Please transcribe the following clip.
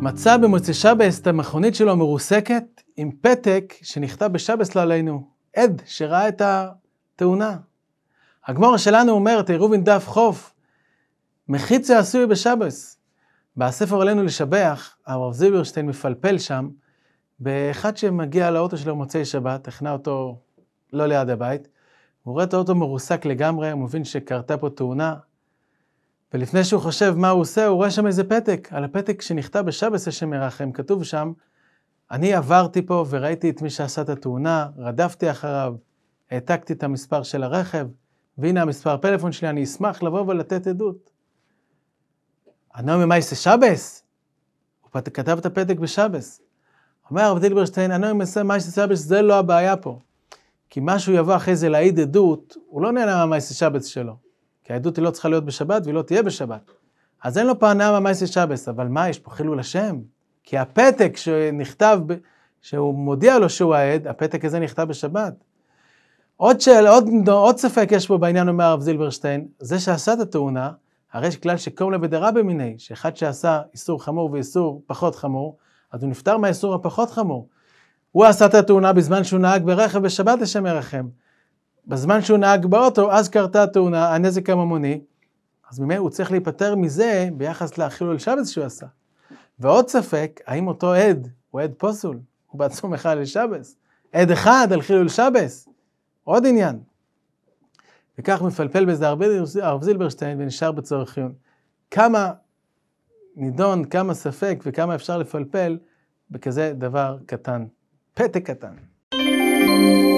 מצא במוצאי שבס את המכונית שלו מרוסקת עם פתק שנכתב בשבס לא עלינו, עד שראה את התאונה. הגמור שלנו אומר, תעירובין דף חוף, מחיצה עשוי בשבס. בספר עלינו לשבח, הרב זיברשטיין מפלפל שם, באחד שמגיע לאוטו שלו במוצאי שבת, הכנה אותו לא ליד הבית, הוא רואה את האוטו מרוסק לגמרי, הוא מבין שקרתה פה תאונה, ולפני שהוא חושב מה הוא עושה, הוא רואה שם איזה פתק. על הפתק שנכתב בשבס השם ירחם, כתוב שם, אני עברתי פה וראיתי את מי שעשה את התאונה, רדפתי אחריו, העתקתי את המספר של הרכב, והנה המספר פלאפון שלי, אני אשמח לבוא ולתת עדות. הנעמי מייסה שבס? הוא כתב את הפתק בשבס. אומר הרב דילברשטיין, הנעמי מייסה שבס זה לא הבעיה פה. כי מה שהוא יבוא אחרי זה להעיד עדות, הוא לא נהנה מהמייסה שבס שלו. כי העדות היא לא צריכה להיות בשבת והיא לא תהיה בשבת. אז אין לו פענאה מייסי שבס, אבל מה, יש פה חילול השם? כי הפתק שנכתב, ב... שהוא מודיע לו שהוא העד, הפתק הזה נכתב בשבת. עוד, שאל, עוד, עוד ספק יש פה בעניין אומר הרב זילברשטיין, זה שעשה את התאונה, הרי יש כלל שקומלה בדרבה מיני, שאחד שעשה איסור חמור ואיסור פחות חמור, אז הוא נפטר מהאיסור הפחות חמור. הוא עשה את התאונה בזמן שהוא נהג ברכב בשבת השם ירחם. בזמן שהוא נהג באוטו, אז קרתה התאונה, הנזק הממוני, אז ממילא הוא צריך להיפטר מזה ביחס לחילול שבס שהוא עשה. ועוד ספק, האם אותו עד הוא עד פוסול, הוא בעצמו מחלל שבס. עד אחד על חילול שבס, עוד עניין. וכך מפלפל בזה הרב זילברשטיין ונשאר בצורך עיון. כמה נידון, כמה ספק וכמה אפשר לפלפל בכזה דבר קטן. פתק קטן.